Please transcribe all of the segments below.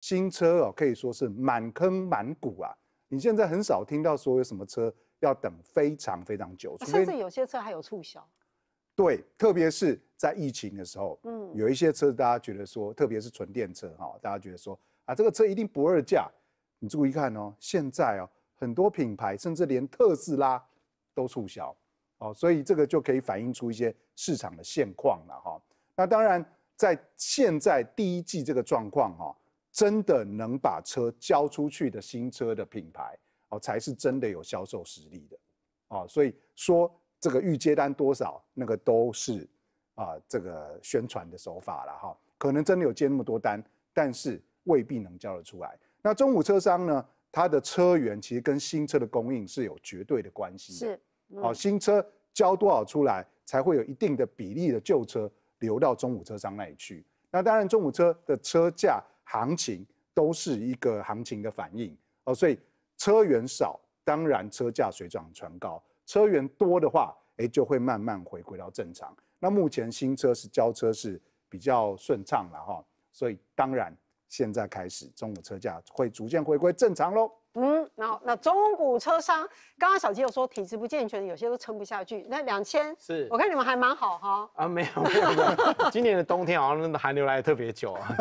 新车哦，可以说是满坑满谷啊！你现在很少听到说有什么车要等非常非常久，甚至有些车还有促销。对，特别是在疫情的时候，嗯，有一些车大家觉得说，特别是纯电车哈，大家觉得说啊，这个车一定不二价。你注意看哦，现在哦，很多品牌，甚至连特斯拉都促销哦，所以这个就可以反映出一些市场的现况了哈。那当然，在现在第一季这个状况哈。真的能把车交出去的新车的品牌哦，才是真的有销售实力的哦。所以说这个预接单多少，那个都是啊这个宣传的手法了哈。可能真的有接那么多单，但是未必能交得出来。那中古车商呢，它的车源其实跟新车的供应是有绝对的关系。是，好，新车交多少出来，才会有一定的比例的旧车流到中古车商那里去。那当然，中古车的车价。行情都是一个行情的反应哦，所以车源少，当然车价水涨船高；车源多的话，哎，就会慢慢回归到正常。那目前新车是交车是比较顺畅了哈，所以当然。现在开始，中国车价会逐渐回归正常喽。嗯，然后那中古车商，刚刚小吉有说体质不健全，有些都撑不下去。那两千，是，我看你们还蛮好哈。啊，没有。今年的冬天好像那个寒流来得特别久啊，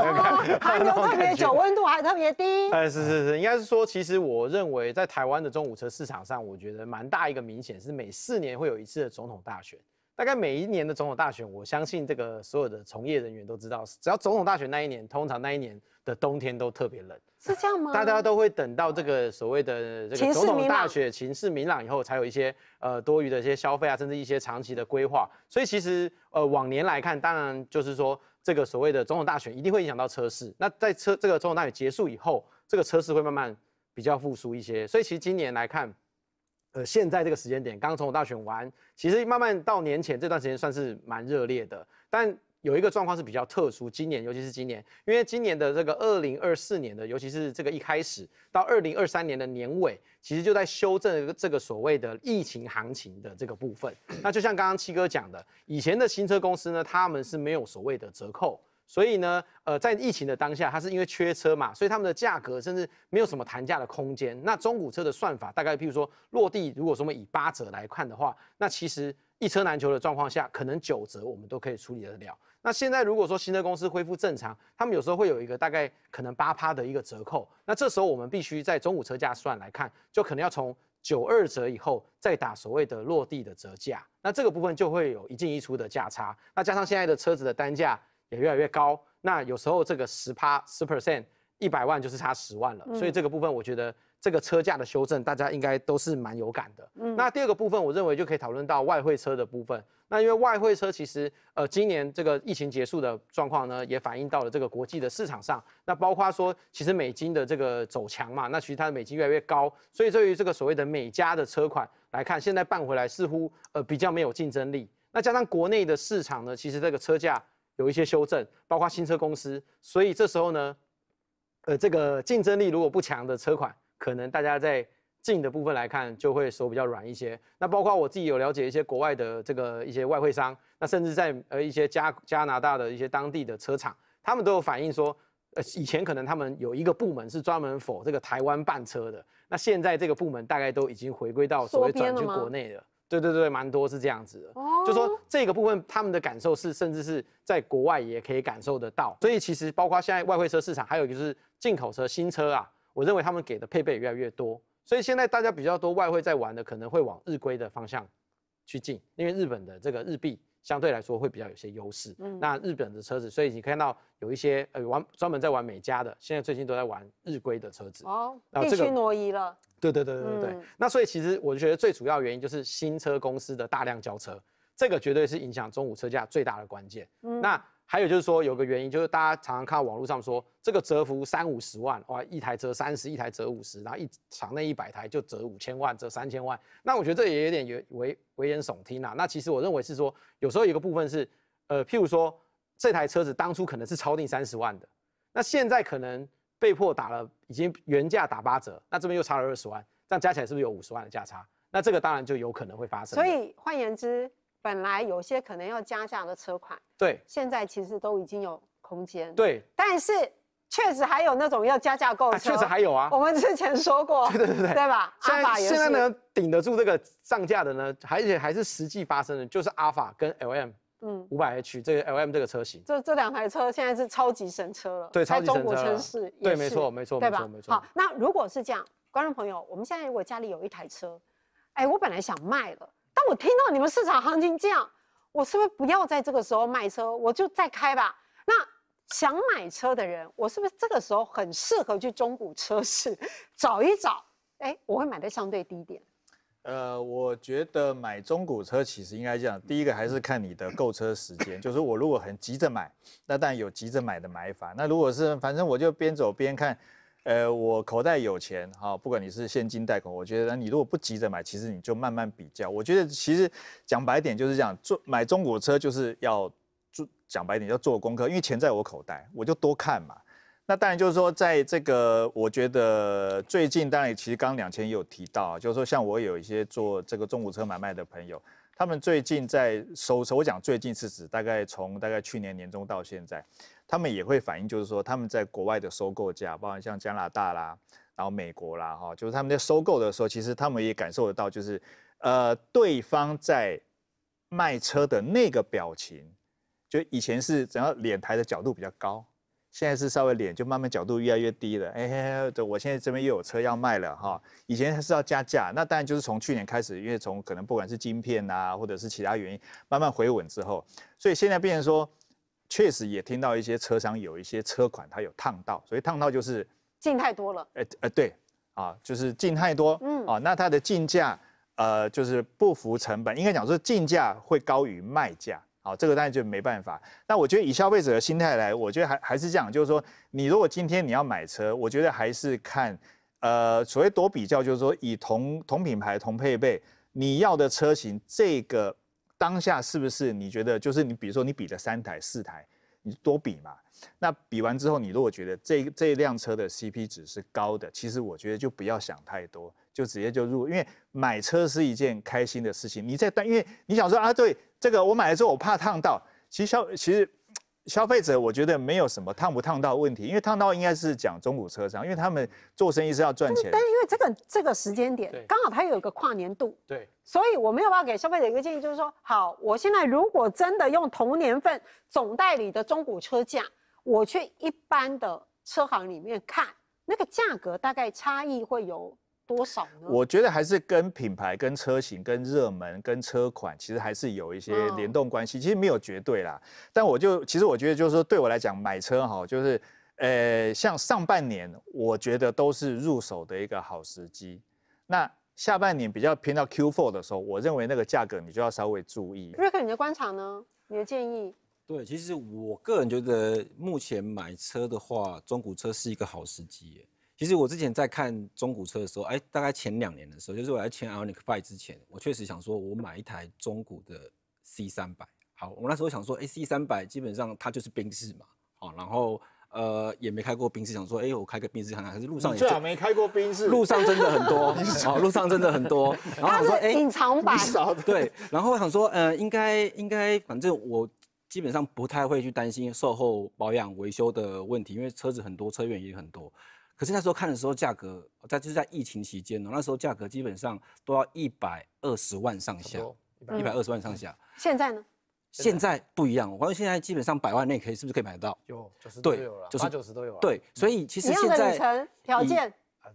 寒流特别久，温度还特别低。哎，是是是，应该是说，其实我认为在台湾的中古车市场上，我觉得蛮大一个明显是每四年会有一次的总统大选。大概每一年的总统大选，我相信这个所有的从业人员都知道，只要总统大选那一年，通常那一年。冬天都特别冷，是这样吗？大家都会等到这个所谓的总统大选情势明朗以后，才有一些呃多余的一些消费啊，甚至一些长期的规划。所以其实呃往年来看，当然就是说这个所谓的总统大选一定会影响到车市。那在车这个总统大选结束以后，这个车市会慢慢比较复苏一些。所以其实今年来看，呃现在这个时间点，刚总统大选完，其实慢慢到年前这段时间算是蛮热烈的，但。有一个状况是比较特殊，今年尤其是今年，因为今年的这个二零二四年的，尤其是这个一开始到二零二三年的年尾，其实就在修正这个所谓的疫情行情的这个部分。那就像刚刚七哥讲的，以前的新车公司呢，他们是没有所谓的折扣，所以呢，呃，在疫情的当下，它是因为缺车嘛，所以他们的价格甚至没有什么谈价的空间。那中古车的算法大概，譬如说落地，如果说我们以八折来看的话，那其实一车难求的状况下，可能九折我们都可以处理得了。那现在如果说新的公司恢复正常，他们有时候会有一个大概可能八趴的一个折扣，那这时候我们必须在中午车价算来看，就可能要从九二折以后再打所谓的落地的折价，那这个部分就会有一进一出的价差，那加上现在的车子的单价也越来越高，那有时候这个十趴十 percent 一百万就是差十万了，所以这个部分我觉得。这个车价的修正，大家应该都是蛮有感的。嗯，那第二个部分，我认为就可以讨论到外汇车的部分。那因为外汇车其实，呃，今年这个疫情结束的状况呢，也反映到了这个国际的市场上。那包括说，其实美金的这个走强嘛，那其实它的美金越来越高，所以对于这个所谓的美加的车款来看，现在办回来似乎呃比较没有竞争力。那加上国内的市场呢，其实这个车价有一些修正，包括新车公司，所以这时候呢，呃，这个竞争力如果不强的车款。可能大家在近的部分来看，就会手比较软一些。那包括我自己有了解一些国外的这个一些外汇商，那甚至在呃一些加加拿大的一些当地的车厂，他们都有反映说，呃以前可能他们有一个部门是专门否这个台湾办车的，那现在这个部门大概都已经回归到所谓转去国内了。对对对，蛮多是这样子的。哦，就说这个部分，他们的感受是，甚至是在国外也可以感受得到。所以其实包括现在外汇车市场，还有一个是进口车新车啊。我认为他们给的配备越来越多，所以现在大家比较多外汇在玩的，可能会往日规的方向去进，因为日本的这个日币相对来说会比较有些优势。嗯，那日本的车子，所以你看到有一些呃玩专门在玩美加的，现在最近都在玩日规的车子。哦，必须挪移了。对对对对对对。那所以其实我觉得最主要原因就是新车公司的大量交车，这个绝对是影响中午车价最大的关键。嗯，那。还有就是说，有个原因就是大家常常看网络上说，这个折服三五十万哇，一台折三十，一台折五十，然后一场内一百台就折五千万，折三千万。那我觉得这也有点有危危言耸听啊。那其实我认为是说，有时候有个部分是，呃，譬如说这台车子当初可能是超定三十万的，那现在可能被迫打了，已经原价打八折，那这边又差了二十万，这样加起来是不是有五十万的价差？那这个当然就有可能会发生。所以换言之。本来有些可能要加价的车款，对，现在其实都已经有空间，对。但是确实还有那种要加价购车，确实还有啊。我们之前说过，对对对对，对吧？阿法现在呢顶得住这个涨价的呢，而且还是实际发生的，就是阿法跟 LM，嗯，五百 H 这个 LM 这个车型，这这两台车现在是超级神车了，对，超级神车。在中国城市，对，没错没错，对吧？好，那如果是这样，观众朋友，我们现在如果家里有一台车，哎，我本来想卖了，但我听到你们市场行情这样，我是不是不要在这个时候卖车，我就再开吧？那想买车的人，我是不是这个时候很适合去中古车市找一找？哎，我会买的相对低点。呃，我觉得买中古车其实应该这样，第一个还是看你的购车时间。就是我如果很急着买，那当然有急着买的买法。那如果是反正我就边走边看。呃，我口袋有钱哈，不管你是现金贷款，我觉得你如果不急着买，其实你就慢慢比较。我觉得其实讲白点就是讲做买中国车就是要做讲白点要做功课，因为钱在我口袋，我就多看嘛。那当然就是说，在这个我觉得最近，当然其实刚刚两千也有提到，就是说像我有一些做这个中国车买卖的朋友，他们最近在收，我讲最近是指大概从大概去年年中到现在。他们也会反映，就是说他们在国外的收购价，包括像加拿大啦，然后美国啦，哈，就是他们在收购的时候，其实他们也感受得到，就是，呃，对方在卖车的那个表情，就以前是只要脸抬的角度比较高，现在是稍微脸就慢慢角度越来越低了。哎，我现在这边又有车要卖了，哈，以前是要加价，那当然就是从去年开始，因为从可能不管是晶片啊，或者是其他原因，慢慢回稳之后，所以现在变成说。确实也听到一些车商有一些车款，它有烫到，所以烫到就是进太多了。呃呃，对啊，就是进太多，嗯啊，那它的进价，呃，就是不符成本，应该讲说进价会高于卖价。好，这个当然就没办法。那我觉得以消费者的心态来，我觉得还还是这样，就是说，你如果今天你要买车，我觉得还是看，呃，所谓多比较，就是说以同同品牌同配备你要的车型这个。当下是不是你觉得就是你比如说你比了三台四台，你多比嘛？那比完之后，你如果觉得这这一辆车的 CP 值是高的，其实我觉得就不要想太多，就直接就入。因为买车是一件开心的事情，你在但因为你想说啊，对这个我买的之候我怕烫到，其实消其实。消费者，我觉得没有什么烫不烫到问题，因为烫到应该是讲中古车商，因为他们做生意是要赚钱。但是因为这个这个时间点，刚好它有个跨年度，对，所以我没有办法给消费者一个建议，就是说，好，我现在如果真的用同年份总代理的中古车价，我去一般的车行里面看，那个价格大概差异会有。多少？我觉得还是跟品牌、跟车型、跟热门、跟车款，其实还是有一些联动关系。其实没有绝对啦。但我就其实我觉得，就是说对我来讲，买车哈，就是呃，像上半年，我觉得都是入手的一个好时机。那下半年比较偏到 Q4 的时候，我认为那个价格你就要稍微注意。瑞克，你的观察呢？你的建议？对，其实我个人觉得，目前买车的话，中古车是一个好时机。其实我之前在看中古车的时候，哎，大概前两年的时候，就是我在签 Ionic Five 之前，我确实想说，我买一台中古的 C 三百。好，我那时候想说，哎，C 三百基本上它就是冰室嘛，好，然后呃也没开过冰室，想说，哎，我开个冰室看看，还是路上也至少没开过冰士，路上真的很多，好，路上真的很多。然后想说，哎，隐藏版，对，然后想说，呃，应该应该，反正我基本上不太会去担心售后保养维修的问题，因为车子很多，车源也很多。可是那时候看的时候，价格在就是在疫情期间哦，那时候价格基本上都要一百二十万上下，一百二十万上下。现在呢？现在不一样，我讲现在基本上百万内可以是不是可以买得到？有九十都有了，八九十都有了。对，所以其实现在条件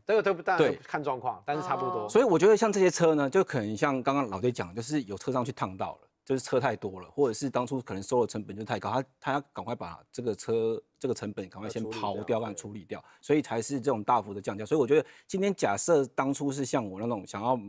都有都当然看状况，但是差不多。所以我觉得像这些车呢，就可能像刚刚老爹讲，就是有车上去烫到了。就是车太多了，或者是当初可能收的成本就太高，他他要赶快把这个车这个成本赶快先抛掉，让处理掉，所以才是这种大幅的降价。所以我觉得今天假设当初是像我那种想要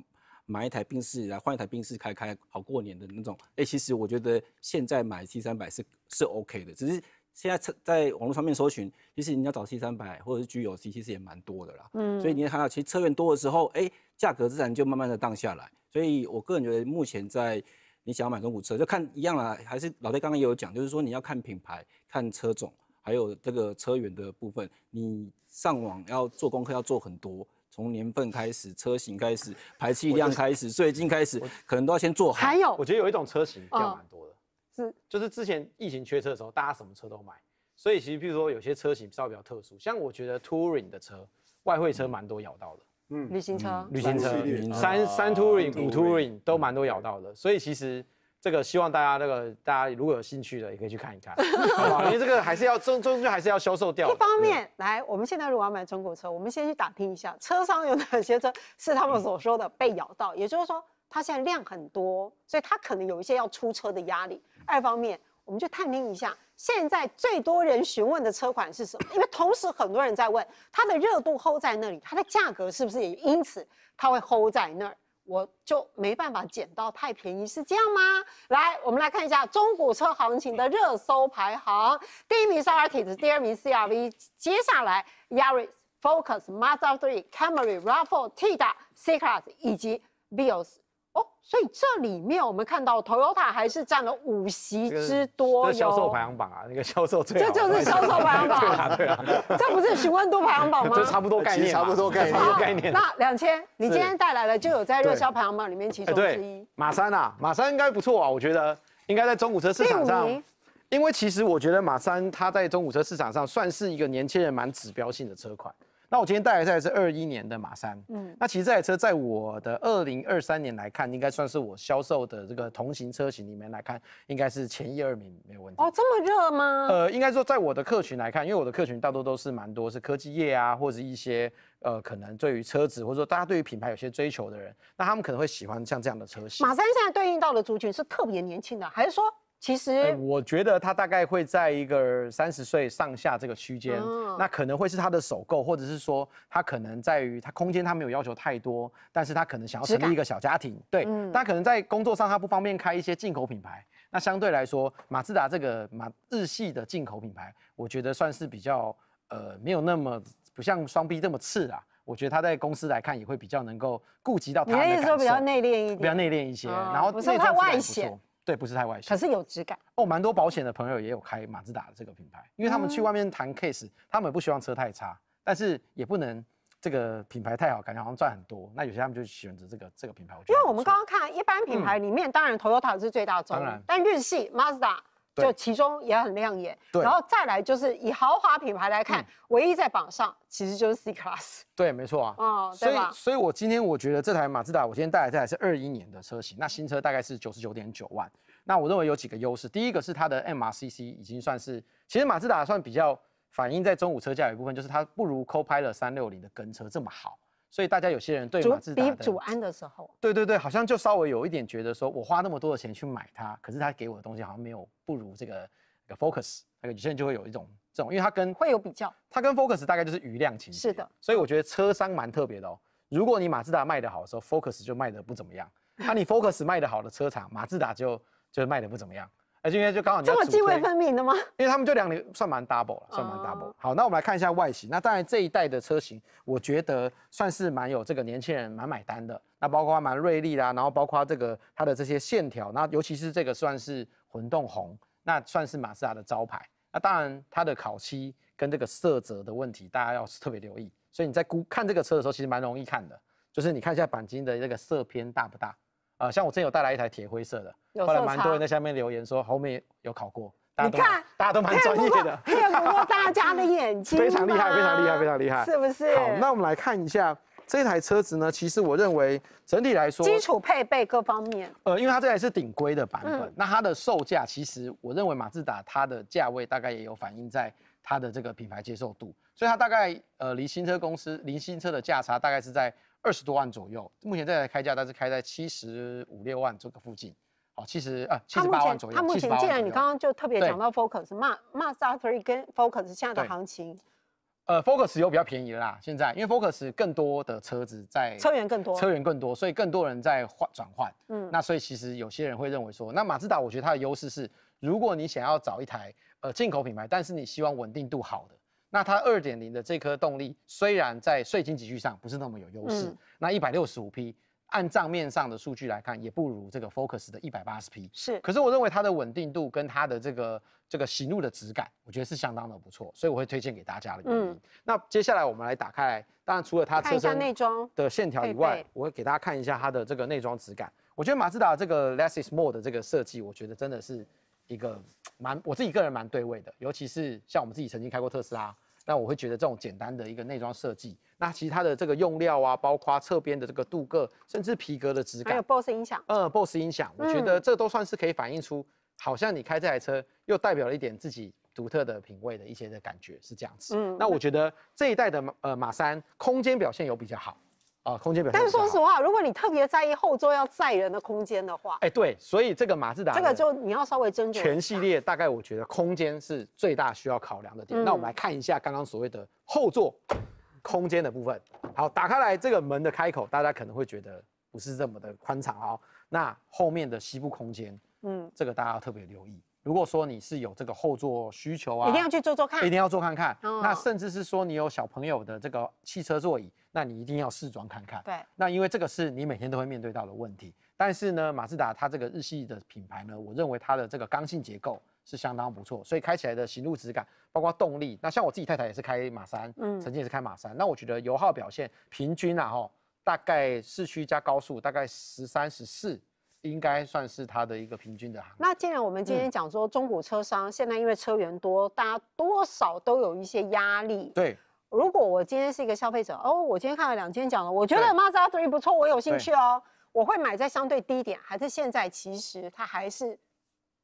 买一台宾士来换一台宾士开开好过年的那种，哎，其实我觉得现在买 C 三百是是 OK 的，只是现在车在网络上面搜寻，其实你要找 C 三百或者是 G 级 C，其实也蛮多的啦。嗯，所以你也看到，其实车源多的时候，哎，价格自然就慢慢的荡下来。所以我个人觉得目前在你想要买中古车，就看一样啦。还是老弟刚刚也有讲，就是说你要看品牌、看车种，还有这个车源的部分。你上网要做功课，要做很多，从年份开始，车型开始，排气量开始，最近开始可能都要先做好。还有，我觉得有一种车型，蛮多的，是就是之前疫情缺车的时候，大家什么车都买，所以其实比如说有些车型稍微比较特殊，像我觉得 Touring 的车，外汇车蛮多咬到的。嗯，旅行车、旅行车、三三 Touring、五 Touring 都蛮多咬到的，所以其实这个希望大家那个大家如果有兴趣的，也可以去看一看，好 因为这个还是要终终究还是要销售掉。一方面，来我们现在如果要买中口车，我们先去打听一下车商有哪些车是他们所说的被咬到，也就是说它现在量很多，所以它可能有一些要出车的压力。二方面，我们就探听一下。现在最多人询问的车款是什么？因为同时很多人在问，它的热度 hold 在那里，它的价格是不是也因此它会 hold 在那儿？我就没办法捡到太便宜，是这样吗？来，我们来看一下中古车行情的热搜排行，第一名是 Artis，第二名 c R V，接下来 Yaris、Focus、Mazda 3、Camry、Raffle T、a C Class 以及 b i o l s 哦，所以这里面我们看到，Toyota 还是占了五席之多。销售排行榜啊，那个销售最……这就是销售排行榜，对，这不是询问度排行榜吗？这差不多概念，差不多概念。那两千，你今天带来的就有在热销排行榜里面其中之一。马三啊，马三应该不错啊，我觉得应该在中古车市场上，因为其实我觉得马三它在中古车市场上算是一个年轻人蛮指标性的车款。那我今天带来这台是二一年的马三，嗯，那其实这台车在我的二零二三年来看，应该算是我销售的这个同型车型里面来看，应该是前一二名没有问题。哦，这么热吗？呃，应该说在我的客群来看，因为我的客群大多都是蛮多是科技业啊，或是一些呃可能对于车子或者说大家对于品牌有些追求的人，那他们可能会喜欢像这样的车型。马三现在对应到的族群是特别年轻的，还是说？其实，我觉得他大概会在一个三十岁上下这个区间，那可能会是他的首购，或者是说他可能在于他空间他没有要求太多，但是他可能想要成立一个小家庭，对，他可能在工作上他不方便开一些进口品牌，那相对来说，马自达这个马日系的进口品牌，我觉得算是比较呃没有那么不像双 B 这么次啊，我觉得他在公司来看也会比较能够顾及到他的，你的意思说比较内敛一点，比较内敛一些，然后不是太外显。对，不是太外型，可是有质感哦。蛮多保险的朋友也有开马自达的这个品牌，因为他们去外面谈 case，他们不希望车太差，但是也不能这个品牌太好，感觉好像赚很多。那有些他们就选择这个这个品牌。我觉得，因为我们刚刚看一般品牌里面，当然 Toyota 是最大宗，当然，但日系马自达。就其中也很亮眼，然后再来就是以豪华品牌来看，唯一在榜上其实就是 C Class。对，没错啊。哦，所以，所以我今天我觉得这台马自达，我今天带来这台是二一年的车型，那新车大概是九十九点九万。那我认为有几个优势，第一个是它的 MRCC 已经算是，其实马自达算比较反映在中午车价有一部分，就是它不如 Copilot 三六零的跟车这么好。所以大家有些人对马自达比主安的时候，对对对，好像就稍微有一点觉得说，我花那么多的钱去买它，可是它给我的东西好像没有不如这个个 Focus，那个有些人就会有一种这种，因为它跟会有比较，它跟 Focus 大概就是余量情是的，所以我觉得车商蛮特别的哦。如果你马自达卖得好时候，Focus 就卖得不怎么样，那你 Focus 卖得好的车厂，马自达就就卖得不怎么样。那今天就刚好这么泾渭分明的吗？因为他们就两年算蛮 double 了，算蛮 double。好，那我们来看一下外形。那当然这一代的车型，我觉得算是蛮有这个年轻人蛮买单的。那包括蛮锐利啦，然后包括这个它的这些线条，那尤其是这个算是混动红，那算是马自达的招牌。那当然它的烤漆跟这个色泽的问题，大家要特别留意。所以你在估看这个车的时候，其实蛮容易看的，就是你看一下钣金的那个色偏大不大。啊，像我之前有带来一台铁灰色的，后来蛮多人在下面留言说后面有考过，你看大家都蛮专业的，开 过大家的眼睛，非常厉害，非常厉害，非常厉害，是不是？好，那我们来看一下这台车子呢，其实我认为整体来说，基础配备各方面，呃，因为它这台是顶规的版本，那它的售价其实我认为马自达它的价位大概也有反映在它的这个品牌接受度，所以它大概呃离新车公司离新车的价差大概是在。二十多万左右，目前在开价，它是开在七十五六万这个附近。好，七十啊，七十八万左右。它目前，目前，既然你刚刚就特别讲到 Focus 是马马自达跟 Focus 现在的行情，呃，Focus 有比较便宜的啦。现在，因为 Focus 更多的车子在车源更多，车源更多，所以更多人在换转换。嗯，那所以其实有些人会认为说，那马自达，我觉得它的优势是，如果你想要找一台呃进口品牌，但是你希望稳定度好的。那它二点零的这颗动力虽然在税金集聚上不是那么有优势，那一百六十五匹按账面上的数据来看也不如这个 Focus 的一百八十匹是，可是我认为它的稳定度跟它的这个这个行路的质感，我觉得是相当的不错，所以我会推荐给大家的。原嗯，那接下来我们来打开，当然除了它车身的线条以外，我会给大家看一下它的这个内装质感。我觉得马自达这个 Less is More 的这个设计，我觉得真的是一个蛮我自己个人蛮对味的，尤其是像我们自己曾经开过特斯拉。那我会觉得这种简单的一个内装设计，那其他的这个用料啊，包括侧边的这个镀铬，甚至皮革的质感，还有 b o s s 音响，嗯 b o s s 音响，我觉得这都算是可以反映出，好像你开这台车又代表了一点自己独特的品味的一些的感觉，是这样子。嗯，那我觉得这一代的呃马三空间表现有比较好。啊，空间表。但说实话，如果你特别在意后座要载人的空间的话，哎，对，所以这个马自达这个就你要稍微斟酌。全系列大概我觉得空间是最大需要考量的点。那我们来看一下刚刚所谓的后座空间的部分。好，打开来这个门的开口，大家可能会觉得不是这么的宽敞哦。那后面的膝部空间，嗯，这个大家要特别留意。如果说你是有这个后座需求，啊，一定要去坐坐看，一定要坐看看。那甚至是说你有小朋友的这个汽车座椅。那你一定要试装看看。对，那因为这个是你每天都会面对到的问题。但是呢，马自达它这个日系的品牌呢，我认为它的这个刚性结构是相当不错，所以开起来的行路质感，包括动力。那像我自己太太也是开马三，嗯，曾经是开马三。那我觉得油耗表现平均啊，哈，大概市区加高速大概十三十四，应该算是它的一个平均的。那既然我们今天讲说中古车商现在因为车源多，大家多少都有一些压力。对。如果我今天是一个消费者，哦，我今天看了两天，讲了，我觉得 Mazda 3不错，我有兴趣哦，我会买在相对低点，还是现在？其实它还是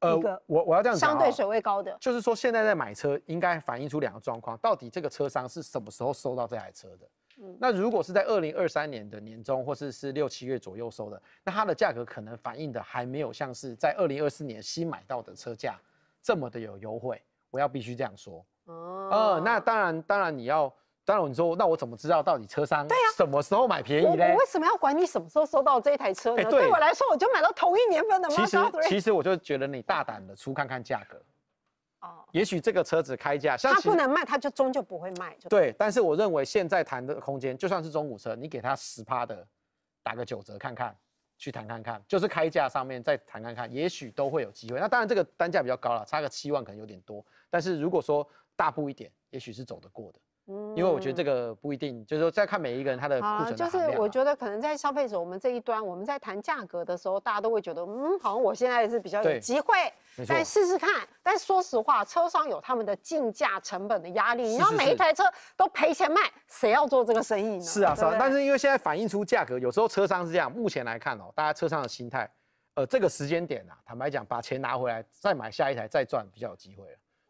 呃，我我要这样相对水位高的，就是说现在在买车应该反映出两个状况，到底这个车商是什么时候收到这台车的？那如果是在二零二三年的年中，或者是六七月左右收的，那它的价格可能反映的还没有像是在二零二四年新买到的车价这么的有优惠。我要必须这样说哦，呃，那当然，当然你要。当然，你说那我怎么知道到底车商对啊什么时候买便宜呢？我为什么要管你什么时候收到这一台车呢？对我来说，我就买到同一年份的。其实其实我就觉得你大胆的出看看价格，哦，也许这个车子开价像它不能卖，它就终究不会卖。对，但是我认为现在谈的空间，就算是中古车，你给他十趴的，打个九折看看，去谈看看，就是开价上面再谈看看，也许都会有机会。那当然这个单价比较高了，差个七万可能有点多，但是如果说大步一点，也许是走得过的。因为我觉得这个不一定，就是说在看每一个人他的库存就是我觉得可能在消费者我们这一端，我们在谈价格的时候，大家都会觉得，嗯，好像我现在是比较有机会，再试试看。但说实话，车商有他们的进价成本的压力，你要每一台车都赔钱卖，谁要做这个生意？呢？是啊，是啊。但是因为现在反映出价格，有时候车商是这样。目前来看哦，大家车商的心态，呃，这个时间点啊，坦白讲，把钱拿回来，再买下一台，再赚比较有机会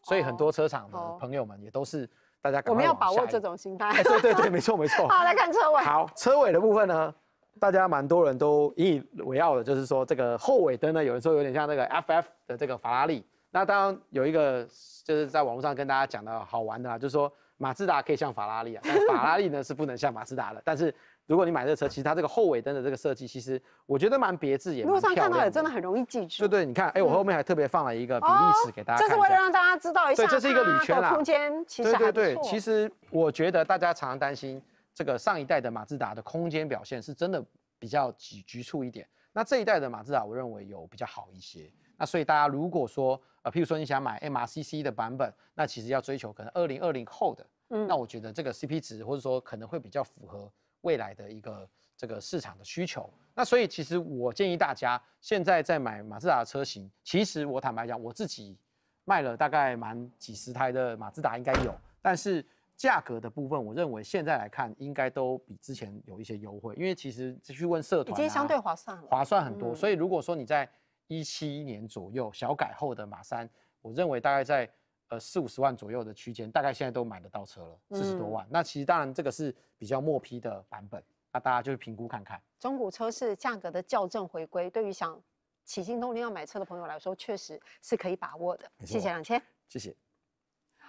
所以很多车厂的朋友们也都是。大家我们要把握这种心态，对对对，没错没错。好，来看车尾。好，车尾的部分呢，大家蛮多人都引以为傲的，就是说这个后尾灯呢，有的时候有点像那个 FF 的这个法拉利。那当然有一个就是在网络上跟大家讲的好玩的，就是说马自达可以像法拉利啊，但法拉利呢是不能像马自达的，但是。如果你买这车，其实它这个后尾灯的这个设计，其实我觉得蛮别致，也路上看到也真的很容易记住。对对，你看，哎，我后面还特别放了一个比例尺给大家，这是为了让大家知道一下。对，这是一个铝圈啦。空间其实对对对，其实我觉得大家常常担心这个上一代的马自达的空间表现是真的比较局局促一点。那这一代的马自达，我认为有比较好一些。那所以大家如果说呃，譬如说你想买 MRCC 的版本，那其实要追求可能二零二零后的，嗯，那我觉得这个 CP 值或者说可能会比较符合。未来的一个这个市场的需求，那所以其实我建议大家现在在买马自达的车型，其实我坦白讲，我自己卖了大概蛮几十台的马自达，应该有，但是价格的部分，我认为现在来看应该都比之前有一些优惠，因为其实去问社团已经相对划算，划算很多。所以如果说你在一七年左右小改后的马三，我认为大概在。呃，四五十万左右的区间，大概现在都买得到车了，四十多万。那其实当然这个是比较末批的版本，那大家就是评估看看。中古车是价格的校正回归，对于想起心动念要买车的朋友来说，确实是可以把握的。谢谢两千，谢谢。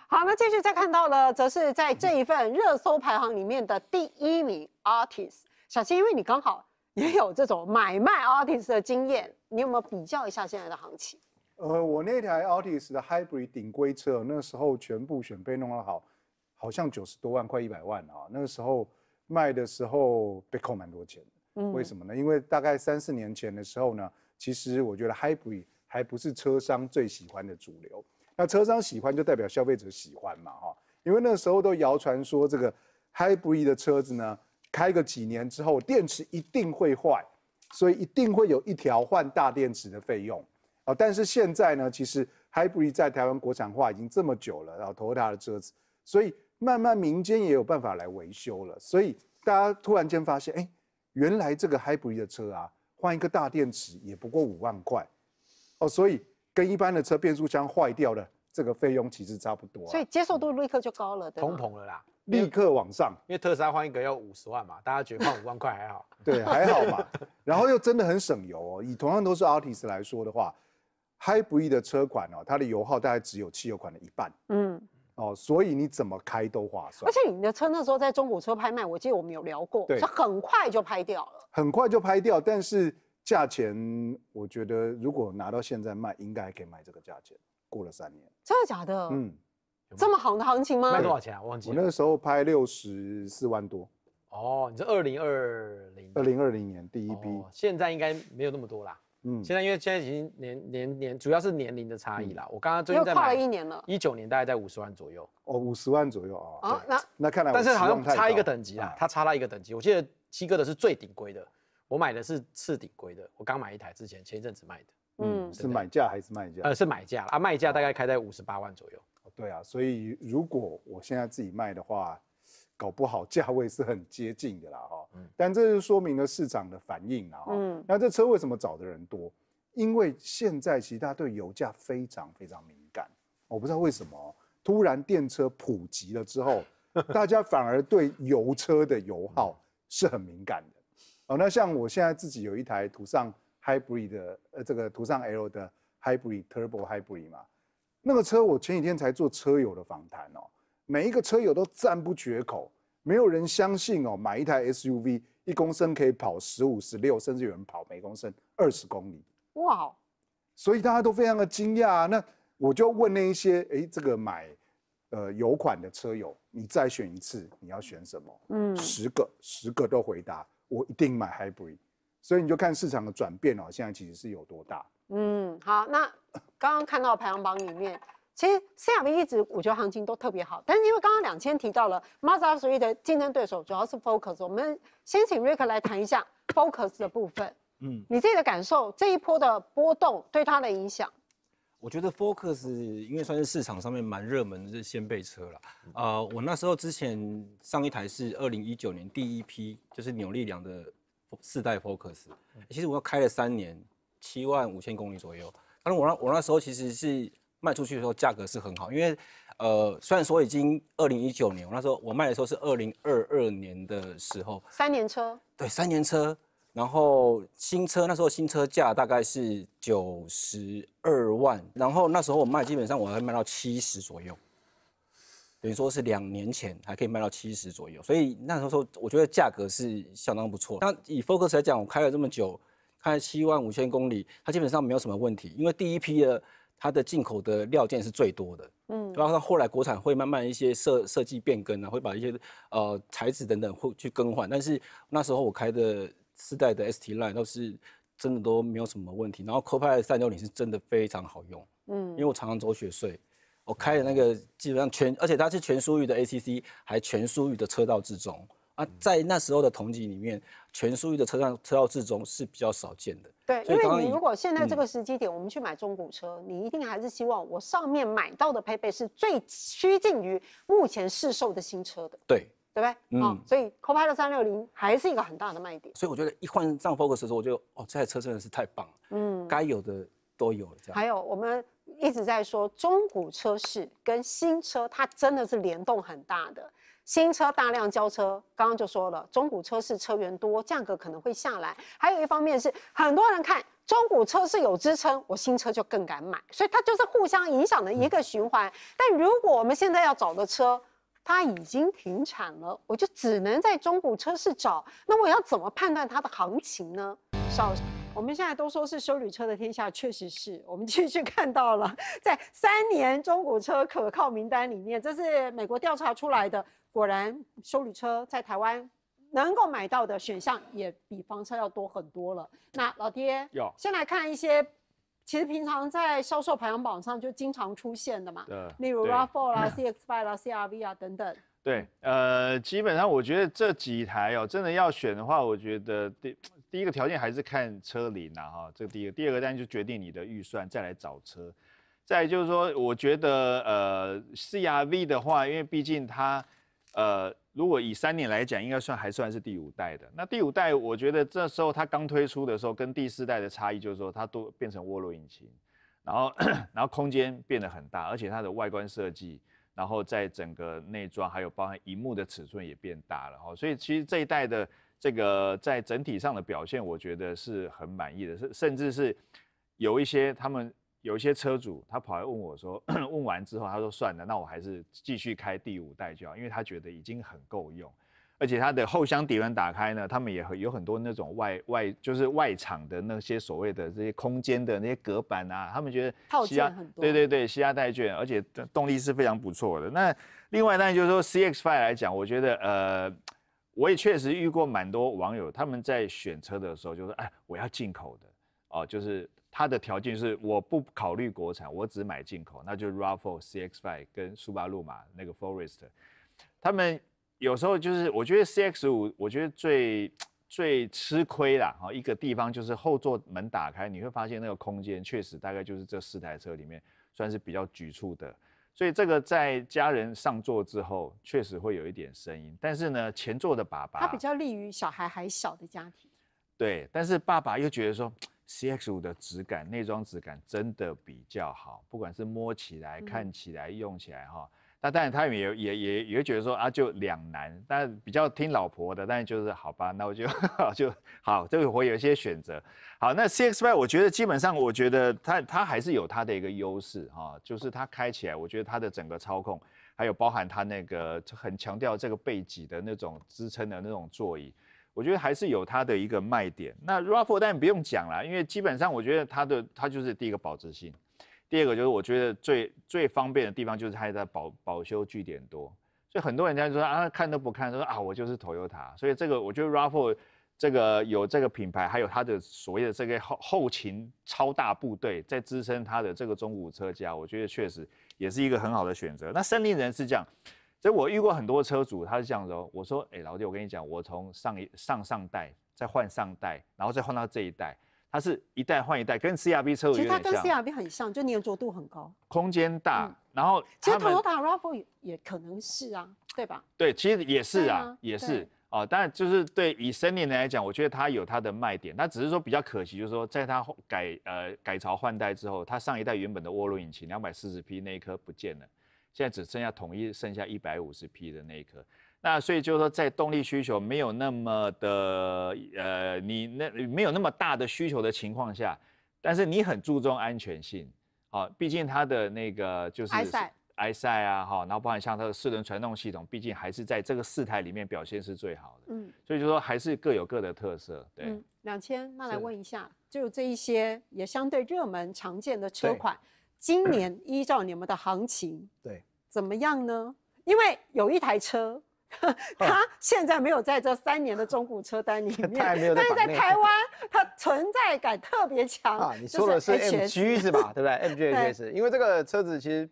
好，那继续再看到呢，则是在这一份热搜排行里面的第一名 artist 小千，因为你刚好也有这种买卖 artist 的经验，你有没有比较一下现在的行情？呃，我那台奥迪的 Hybrid 顶规车，那时候全部选配弄了好，好像九十多万，快一百万了。那个时候卖的时候被扣蛮多钱，为什么呢？因为大概三四年前的时候呢，其实我觉得 Hybrid 还不是车商最喜欢的主流。那车商喜欢就代表消费者喜欢嘛，哈。因为那时候都谣传说这个 Hybrid 的车子呢，开个几年之后电池一定会坏，所以一定会有一条换大电池的费用。但是现在呢，其实 h y b r i 在台湾国产化已经这么久了，然后投他的车子，所以慢慢民间也有办法来维修了。所以大家突然间发现，哎，原来这个 h y b r i 的车啊，换一个大电池也不过五万块，哦，所以跟一般的车变速箱坏掉了，这个费用其实差不多。所以接受度立刻就高了，通膨了啦，立刻往上，因为特斯拉换一个要五十万嘛，大家觉得换五万块还好，对，还好嘛。然后又真的很省油哦，以同样都是 Altis 来说的话。开不一的车款哦，它的油耗大概只有汽油款的一半。嗯，哦，所以你怎么开都划算。而且你的车那时候在中古车拍卖，我记得我们有聊过，是很快就拍掉了。很快就拍掉，但是价钱，我觉得如果拿到现在卖，应该还可以卖这个价钱。过了三年，真的假的？嗯，这么好的行情吗？卖多少钱啊？忘记。我那时候拍六十四万多。哦，你这二零二零二零二零年第一批，现在应该没有那么多啦。嗯，现在因为现在已经年年年，主要是年龄的差异啦。我刚刚最近在了一年了，一九年大概在五十万左右。哦，五十万左右啊。啊，那那看来，但是好像差一个等级啦，他差了一个等级。我记得七哥的是最顶规的，我买的是次顶规的。我刚买一台，之前前一阵子卖的。嗯，是买价还是卖价？呃，是买价啊，卖价大概开在五十八万左右。对啊，所以如果我现在自己卖的话。搞不好价位是很接近的啦，哈，但这就说明了市场的反应啦，哈。那这车为什么找的人多？因为现在其实大家对油价非常非常敏感，我不知道为什么突然电车普及了之后，大家反而对油车的油耗是很敏感的。哦，那像我现在自己有一台途上 Hybrid，呃，这个途上 L 的 Hybrid Turbo Hybrid 嘛，那个车我前几天才做车友的访谈哦。每一个车友都赞不绝口，没有人相信哦，买一台 SUV 一公升可以跑十五、十六，甚至有人跑每公升二十公里，哇！所以大家都非常的惊讶。那我就问那一些，哎，这个买呃油款的车友，你再选一次，你要选什么？嗯，十个，十个都回答我一定买 Hybrid。所以你就看市场的转变哦，现在其实是有多大。嗯，好，那刚刚看到排行榜里面。其实 C r v 一直我觉得行情都特别好，但是因为刚刚两千提到了 Mazda 21的竞争对手主要是 Focus，我们先请 Rick 来谈一下 Focus 的部分。嗯，你自己的感受，这一波的波动对它的影响？我觉得 Focus 因为算是市场上面蛮热门的先辈车了。啊，我那时候之前上一台是二零一九年第一批，就是扭力梁的四代 Focus，其实我开了三年，七万五千公里左右。但是我那我那时候其实是卖出去的时候价格是很好，因为，呃，虽然说已经二零一九年，我那时候我卖的时候是二零二二年的时候，三年车，对，三年车，然后新车那时候新车价大概是九十二万，然后那时候我卖基本上我还卖到七十左右，等于说是两年前还可以卖到七十左右，所以那时候说我觉得价格是相当不错。那以 Focus 来讲，我开了这么久，开了七万五千公里，它基本上没有什么问题，因为第一批的。它的进口的料件是最多的，嗯，包括后来国产会慢慢一些设设计变更啊，会把一些呃材质等等会去更换，但是那时候我开的四代的 ST Line 都是真的都没有什么问题，然后 Copilot 六零是真的非常好用，嗯，因为我常常走雪隧，我开的那个基本上全，而且它是全疏域的 ACC，还全疏域的车道之中。啊，在那时候的同级里面，全数域的车辆车道之中是比较少见的。对，因为你如果现在这个时机点，我们去买中古车，你一定还是希望我上面买到的配备是最趋近于目前市售的新车的。对，对不对？啊，所以 Copilot 三六零还是一个很大的卖点。所以我觉得一换上 Focus 的时候，我就哦，这台车真的是太棒了。嗯，该有的都有了。这样，还有我们一直在说中古车市跟新车，它真的是联动很大的。新车大量交车，刚刚就说了，中古车市车源多，价格可能会下来。还有一方面是，很多人看中古车是有支撑，我新车就更敢买，所以它就是互相影响的一个循环。但如果我们现在要找的车，它已经停产了，我就只能在中古车市找。那我要怎么判断它的行情呢？少，我们现在都说是修理车的天下，确实是我们继续看到了，在三年中古车可靠名单里面，这是美国调查出来的。果然，修理车在台湾能够买到的选项也比房车要多很多了。那老爹，有先来看一些，其实平常在销售排行榜上就经常出现的嘛。对。例如 Rav4 啦、CX5 啦、CRV 啊等等。对，呃，基本上我觉得这几台哦，真的要选的话，我觉得第第一个条件还是看车龄啊，哈，这个第一个。第二个当然就决定你的预算再来找车。再就是说，我觉得呃 CRV 的话，因为毕竟它。呃，如果以三年来讲，应该算还算是第五代的。那第五代，我觉得这时候它刚推出的时候，跟第四代的差异就是说，它都变成涡轮引擎，然后然后空间变得很大，而且它的外观设计，然后在整个内装，还有包含荧幕的尺寸也变大了哈。所以其实这一代的这个在整体上的表现，我觉得是很满意的，是甚至是有一些他们。有一些车主，他跑来问我说，问完之后，他说算了，那我还是继续开第五代好，因为他觉得已经很够用，而且它的后箱底轮打开呢，他们也很有很多那种外外就是外场的那些所谓的这些空间的那些隔板啊，他们觉得套件很多，对对对，吸压带卷，而且动力是非常不错的。那另外当然就是说 c x Five 来讲，我觉得呃，我也确实遇过蛮多网友，他们在选车的时候就说，哎，我要进口的哦，就是。它的条件是，我不考虑国产，我只买进口，那就是 Rav4、CX5 跟苏巴鲁嘛那个 f o r e s t 他们有时候就是，我觉得 CX5，我觉得最最吃亏啦哈，一个地方就是后座门打开，你会发现那个空间确实大概就是这四台车里面算是比较局促的。所以这个在家人上座之后，确实会有一点声音。但是呢，前座的爸爸他比较利于小孩还小的家庭。对，但是爸爸又觉得说。C X 五的质感，内装质感真的比较好，不管是摸起来、看起来、用起来，哈。那当然，他们也也也也觉得说啊，就两难，但比较听老婆的，但就是好吧，那我就 就好，这个我有一些选择。好，那 C X 五，我觉得基本上，我觉得它它还是有它的一个优势，哈，就是它开起来，我觉得它的整个操控，还有包含它那个很强调这个背脊的那种支撑的那种座椅。我觉得还是有它的一个卖点。那 r a f f l e 但不用讲了，因为基本上我觉得它的它就是第一个保值性，第二个就是我觉得最最方便的地方就是它的保保修据点多，所以很多人家就说啊看都不看说啊我就是 Toyota，所以这个我觉得 r a f f l e 这个有这个品牌，还有它的所谓的这个后后勤超大部队在支撑它的这个中古车价，我觉得确实也是一个很好的选择。那森林人是这样。所以，我遇过很多车主，他是这样子，我说，哎，老弟，我跟你讲，我从上一上上代再换上代，然后再换到这一代，它是一代换一代，跟 CRV 车主有其实它跟 CRV 很像，就粘着度很高，空间大，然后其实 Toyota RAV4 也可能是啊，对吧？对，其实也是啊，也是哦，但就是对以森林来讲，我觉得它有它的卖点，它只是说比较可惜，就是说在它改呃改朝换代之后，它上一代原本的涡轮引擎两百四十匹那一颗不见了。现在只剩下统一剩下一百五十匹的那一颗，那所以就是说，在动力需求没有那么的呃，你那没有那么大的需求的情况下，但是你很注重安全性，好，毕竟它的那个就是埃塞埃塞啊哈，然后包含像它的四轮传动系统，毕竟还是在这个四台里面表现是最好的，嗯，所以就说还是各有各的特色，对，两千那来问一下，就这一些也相对热门常见的车款。今年依照你们的行情，对，怎么样呢？因为有一台车，它现在没有在这三年的中古车单里面，但是在台湾，它存在感特别强。啊，你说的是 MG 是吧？对不对？MGHS，因为这个车子其实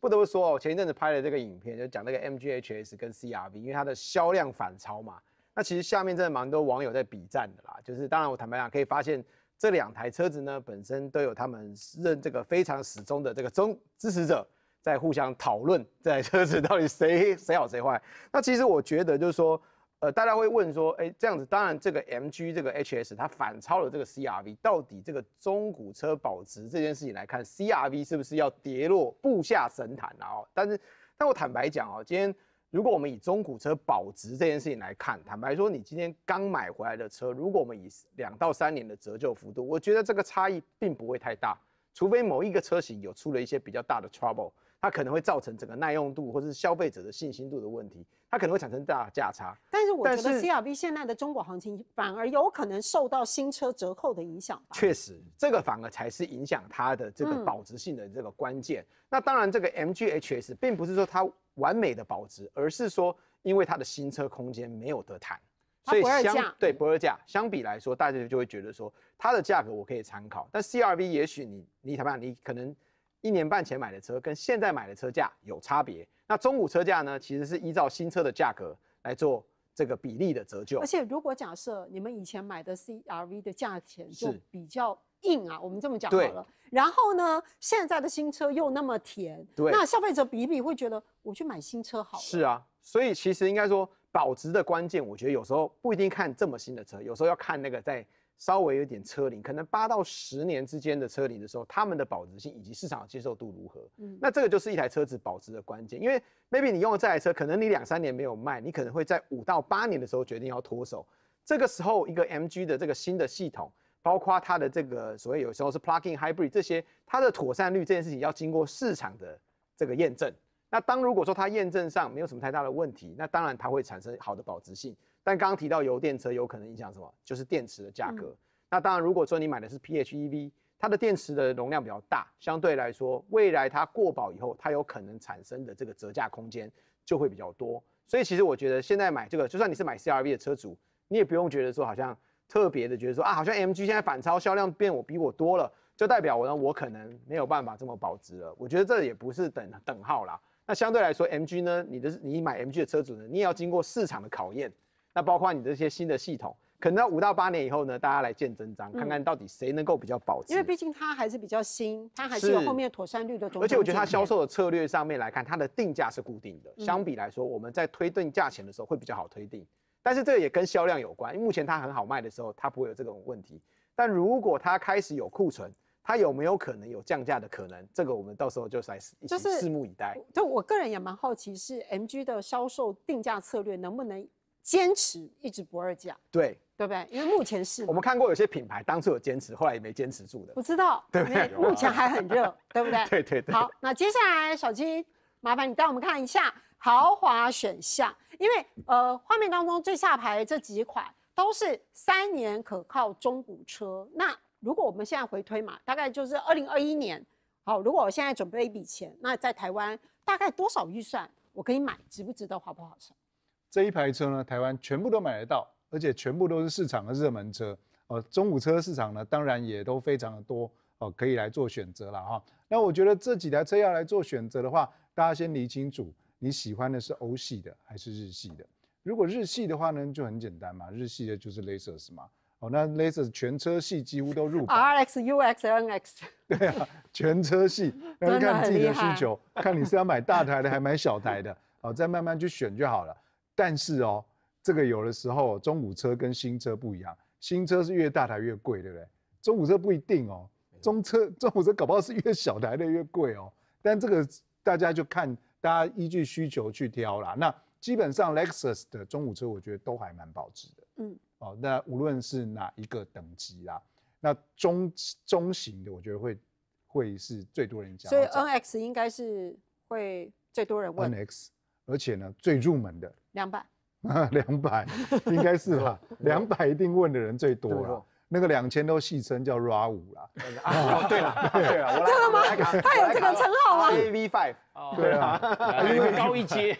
不得不说哦，前一阵子拍了这个影片，就讲那个 MGHS 跟 CRV，因为它的销量反超嘛。那其实下面真的蛮多网友在比赞的啦，就是当然我坦白讲，可以发现。这两台车子呢，本身都有他们认这个非常始终的这个忠支持者在互相讨论这台车子到底谁谁好谁坏。那其实我觉得就是说，呃，大家会问说，哎，这样子当然这个 MG 这个 HS 它反超了这个 CRV，到底这个中古车保值这件事情来看，CRV 是不是要跌落步下神坛啊？但是，但我坦白讲哦，今天。如果我们以中古车保值这件事情来看，坦白说，你今天刚买回来的车，如果我们以两到三年的折旧幅度，我觉得这个差异并不会太大，除非某一个车型有出了一些比较大的 trouble。它可能会造成整个耐用度或者消费者的信心度的问题，它可能会产生大价差。但是我觉得 CRV 现在的中国行情反而有可能受到新车折扣的影响。确实，这个反而才是影响它的这个保值性的这个关键。那当然，这个 MGHS 并不是说它完美的保值，而是说因为它的新车空间没有得谈，所以相对不二价相比来说，大家就会觉得说它的价格我可以参考，但 CRV 也许你你坦白样，你可能。一年半前买的车跟现在买的车价有差别。那中午车价呢？其实是依照新车的价格来做这个比例的折旧。而且如果假设你们以前买的 CRV 的价钱就比较硬啊，我们这么讲好了。然后呢，现在的新车又那么甜，那消费者比一比会觉得我去买新车好。是啊，所以其实应该说保值的关键，我觉得有时候不一定看这么新的车，有时候要看那个在。稍微有点车龄，可能八到十年之间的车龄的时候，他们的保值性以及市场的接受度如何？嗯，那这个就是一台车子保值的关键。因为 maybe 你用的这台车，可能你两三年没有卖，你可能会在五到八年的时候决定要脱手。这个时候，一个 MG 的这个新的系统，包括它的这个所谓有时候是 Plug-in Hybrid 这些，它的妥善率这件事情要经过市场的这个验证。那当如果说它验证上没有什么太大的问题，那当然它会产生好的保值性。但刚刚提到油电车有可能影响什么？就是电池的价格。那当然，如果说你买的是 PHEV，它的电池的容量比较大，相对来说，未来它过保以后，它有可能产生的这个折价空间就会比较多。所以其实我觉得现在买这个，就算你是买 CRV 的车主，你也不用觉得说好像特别的觉得说啊，好像 MG 现在反超销量变我比我多了，就代表我呢我可能没有办法这么保值了。我觉得这也不是等等号啦。那相对来说，MG 呢，你的你买 MG 的车主呢，你也要经过市场的考验。那包括你这些新的系统，可能五到八年以后呢，大家来见真章，看看到底谁能够比较保值。因为毕竟它还是比较新，它还是有后面妥善率的。而且我觉得它销售的策略上面来看，它的定价是固定的。相比来说，我们在推定价钱的时候会比较好推定。但是这个也跟销量有关。目前它很好卖的时候，它不会有这种问题。但如果它开始有库存，它有没有可能有降价的可能？这个我们到时候就是来拭目以待。就我个人也蛮好奇，是 MG 的销售定价策略能不能？坚持一直不二价，对对不对？因为目前是，我们看过有些品牌当初有坚持，后来也没坚持住的。不知道，对不对？目前还很热，对不对？对对对。好，那接下来小金，麻烦你带我们看一下豪华选项，因为呃，画面当中最下排这几款都是三年可靠中古车。那如果我们现在回推嘛，大概就是二零二一年。好，如果我现在准备一笔钱，那在台湾大概多少预算我可以买？值不值得？划不划算？这一排车呢，台湾全部都买得到，而且全部都是市场的热门车。呃，中午车市场呢，当然也都非常的多哦，可以来做选择了哈。那我觉得这几台车要来做选择的话，大家先理清楚你喜欢的是欧系的还是日系的。如果日系的话呢，就很简单嘛，日系的就是 l s e r s 嘛。哦，那 s e r s 全车系几乎都入 RX、UX、NX。对啊，全车系，那看你自己的需求，看你是要买大台的还是买小台的，哦，再慢慢去选就好了。但是哦，这个有的时候中古车跟新车不一样，新车是越大台越贵，对不对？中古车不一定哦，中车 中古车搞不好是越小台的越贵哦。但这个大家就看大家依据需求去挑啦。那基本上 Lexus 的中古车，我觉得都还蛮保值的。嗯。哦，那无论是哪一个等级啦，那中中型的，我觉得会会是最多人讲。所以 NX 应该是会最多人问。NX。而且呢，最入门的两百，啊，两百应该是吧？两百一定问的人最多了。那个两千都戏称叫 RA 五了。对了，对了，真的吗？它有这个称号吗 a v five。对啊，因为高一阶。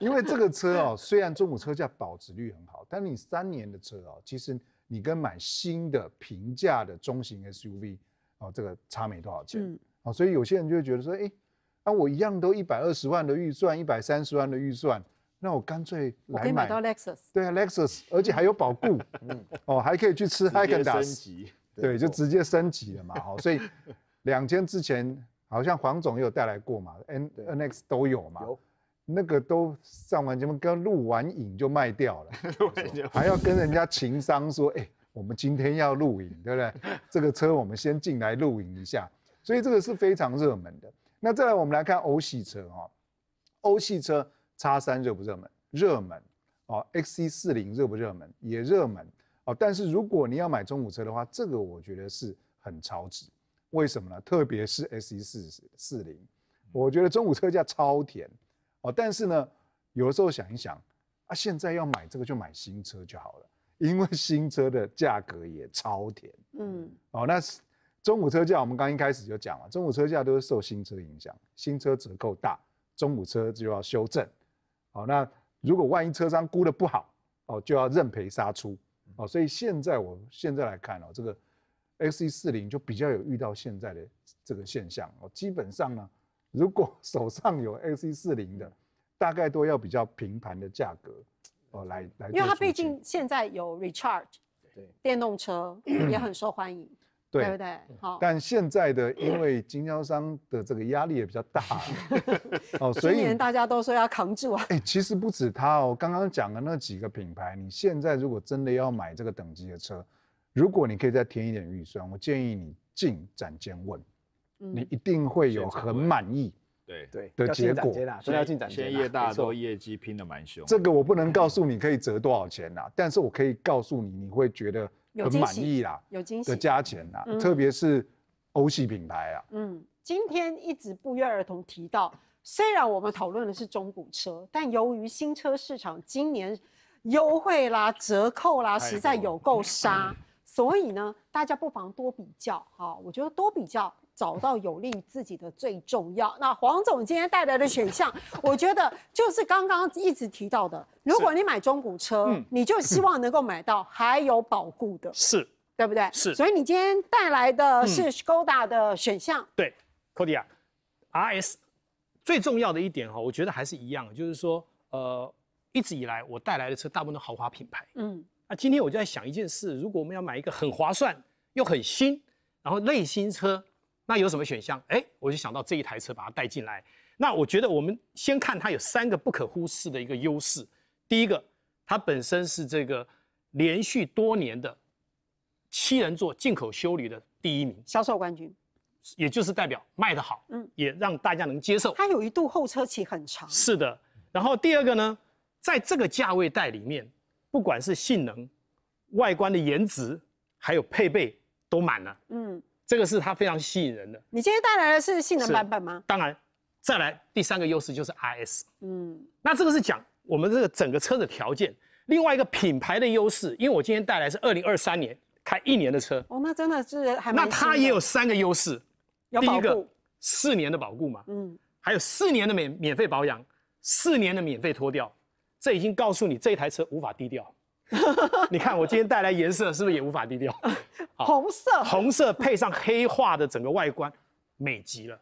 因为这个车哦，虽然中古车价保值率很好，但你三年的车哦，其实你跟买新的平价的中型 SUV 哦，这个差没多少钱。哦，所以有些人就会觉得说，哎。那我一样都一百二十万的预算，一百三十万的预算，那我干脆来买。可以买到 Lexus。对啊，Lexus，而且还有保固。嗯。哦，还可以去吃。升级。对，就直接升级了嘛。哦，所以两千之前好像黄总有带来过嘛，N N X 都有嘛。有。那个都上完节目，刚录完影就卖掉了。还要跟人家情商说，哎，我们今天要录影，对不对？这个车我们先进来录影一下。所以这个是非常热门的。那再来，我们来看欧系车哈，欧系车叉三热不热门？热门哦，X C 四零热不热门？也热门哦。但是如果你要买中午车的话，这个我觉得是很超值。为什么呢？特别是 S E 四四零，我觉得中午车价超甜哦。但是呢，有的时候想一想啊，现在要买这个就买新车就好了，因为新车的价格也超甜。嗯，哦，那中午车价，我们刚一开始就讲了，中午车价都是受新车影响，新车折扣大，中午车就要修正。好，那如果万一车商估的不好哦，就要认赔杀出哦。所以现在我现在来看哦，这个 X c 四零就比较有遇到现在的这个现象哦。基本上呢，如果 手上有 X c 四零的，大概都要比较平盘的价格哦来来，因为它毕竟现在有 recharge，对，电动车 也很受欢迎。对不对？好，但现在的因为经销商的这个压力也比较大，哦，所以大家都说要扛住。哎，其实不止他哦，刚刚讲的那几个品牌，你现在如果真的要买这个等级的车，如果你可以再添一点预算，我建议你进展间问，你一定会有很满意对对的结果。所以要进展，先业大做业绩拼得蛮凶。这个我不能告诉你可以折多少钱呐，但是我可以告诉你，你会觉得。很满意啦，有惊喜的加钱啦，特别是欧系品牌啊。嗯，今天一直不约而同提到，虽然我们讨论的是中古车，但由于新车市场今年优惠啦、折扣啦实在有够 杀，所以呢，大家不妨多比较哈。我觉得多比较。找到有利于自己的最重要。那黄总今天带来的选项，我觉得就是刚刚一直提到的，如果你买中古车，嗯，你就希望能够买到还有保固的，是对不对？是。所以你今天带来的是 Skoda 的选项。对，d 迪 a r s 最重要的一点哈，我觉得还是一样，就是说，呃，一直以来我带来的车大部分豪华品牌，嗯，那今天我就在想一件事，如果我们要买一个很划算又很新，然后类新车。那有什么选项？哎，我就想到这一台车把它带进来。那我觉得我们先看它有三个不可忽视的一个优势。第一个，它本身是这个连续多年的七人座进口修理的第一名，销售冠军，也就是代表卖得好，嗯，也让大家能接受。它有一度候车期很长。是的。然后第二个呢，在这个价位带里面，不管是性能、外观的颜值，还有配备都满了，嗯。这个是它非常吸引人的。你今天带来的是性能版本吗？当然，再来第三个优势就是 RS。嗯，那这个是讲我们这个整个车的条件。另外一个品牌的优势，因为我今天带来是二零二三年开一年的车。哦，那真的是还蛮。那它也有三个优势，第一个四年的保固嘛，嗯，还有四年的免免费保养，四年的免费脱掉，这已经告诉你这台车无法低调。你看我今天带来颜色是不是也无法低调？红色，红色配上黑化的整个外观，美极了。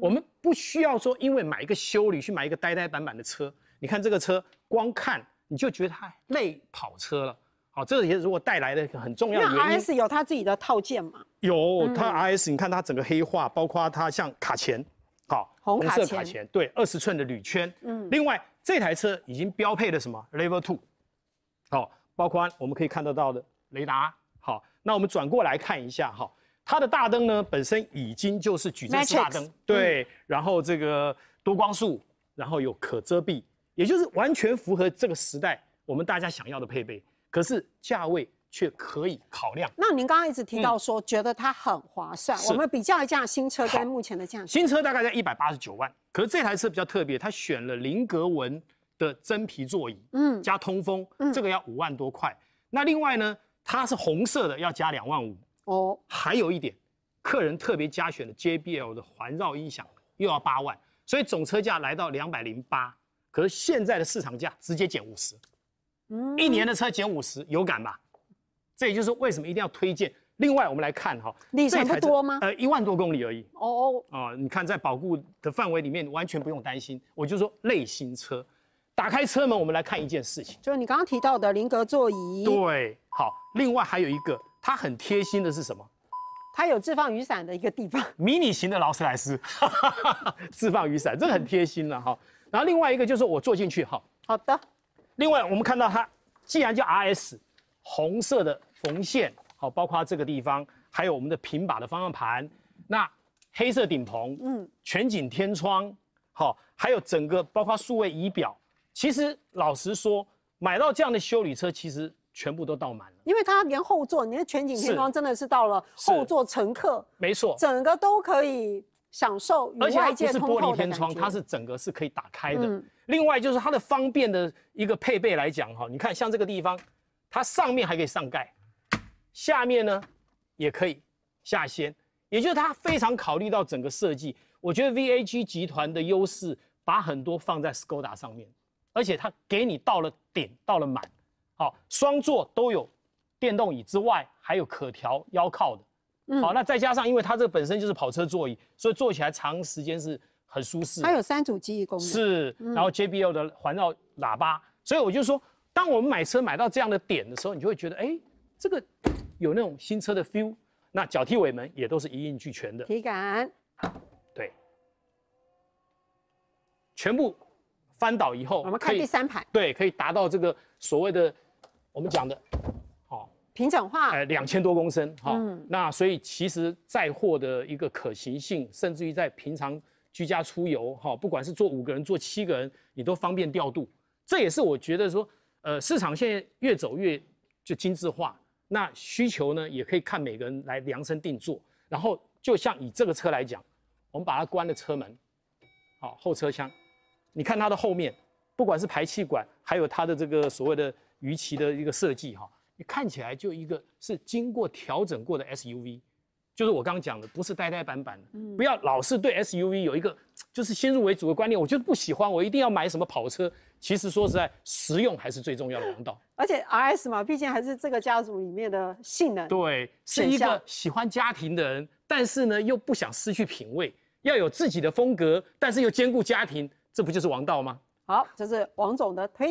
我们不需要说因为买一个修理去买一个呆呆板板的车。你看这个车光看你就觉得它累跑车了。好，这个也是如果带来的很重要的原因。RS 有它自己的套件吗？有它 RS，你看它整个黑化，包括它像卡钳，好，红色卡钳，对，二十寸的铝圈。嗯，另外这台车已经标配了什么 Level Two，好。包括我们可以看得到的雷达，好，那我们转过来看一下哈，它的大灯呢本身已经就是矩阵式大灯，对，然后这个多光束，然后有可遮蔽，也就是完全符合这个时代我们大家想要的配备，可是价位却可以考量。那您刚刚一直提到说觉得它很划算，我们比较一下新车跟目前的价，新车大概在一百八十九万，可是这台车比较特别，它选了菱格纹。的真皮座椅，嗯，加通风，嗯，这个要五万多块。那另外呢，它是红色的，要加两万五。哦，还有一点，客人特别加选的 J B L 的环绕音响，又要八万。所以总车价来到两百零八。可是现在的市场价直接减五十，一年的车减五十，有感吧？这也就是为什么一定要推荐。另外，我们来看哈，里程不多吗？呃，一万多公里而已。哦哦。啊，你看在保固的范围里面，完全不用担心。我就说类新车。打开车门，我们来看一件事情，就是你刚刚提到的菱格座椅。对，好，另外还有一个，它很贴心的是什么？它有置放雨伞的一个地方。迷你型的劳斯莱斯，置放雨伞，这很贴心了哈。然后另外一个就是我坐进去，哈。好的。另外我们看到它既然叫 RS，红色的缝线，好，包括它这个地方，还有我们的平把的方向盘，那黑色顶棚，嗯，全景天窗，好，还有整个包括数位仪表。其实老实说，买到这样的修理车，其实全部都倒满了，因为它连后座，你的全景天窗真的是到了后座乘客，没错，整个都可以享受。而且不是玻璃天窗，它是整个是可以打开的。另外就是它的方便的一个配备来讲，哈，你看像这个地方，它上面还可以上盖，下面呢也可以下掀，也就是它非常考虑到整个设计。我觉得 V A G 集团的优势，把很多放在 Skoda 上面。而且它给你到了顶到了满，好，双座都有电动椅之外，还有可调腰靠的，好，那再加上因为它这本身就是跑车座椅，所以坐起来长时间是很舒适它有三组记忆功能是，然后 JBL 的环绕喇叭，所以我就说，当我们买车买到这样的点的时候，你就会觉得，哎，这个有那种新车的 feel。那脚踢尾门也都是一应俱全的，体感，对，全部。翻倒以后，我们看第三排，对，可以达到这个所谓的我们讲的，好，平整化，呃，两千多公升，哈，嗯，那所以其实载货的一个可行性，甚至于在平常居家出游，哈，不管是坐五个人坐七个人，你都方便调度。这也是我觉得说，呃，市场现在越走越就精致化，那需求呢也可以看每个人来量身定做。然后就像以这个车来讲，我们把它关了车门，好，后车厢。你看它的后面，不管是排气管，还有它的这个所谓的鱼鳍的一个设计，哈，你看起来就一个是经过调整过的 SUV，就是我刚刚讲的，不是呆呆板板的，不要老是对 SUV 有一个就是先入为主的观念，我就不喜欢，我一定要买什么跑车。其实说实在，实用还是最重要的王道。而且 RS 嘛，毕竟还是这个家族里面的性能。对，是一个喜欢家庭的人，但是呢，又不想失去品味，要有自己的风格，但是又兼顾家庭。这不就是王道吗？好，这是王总的推。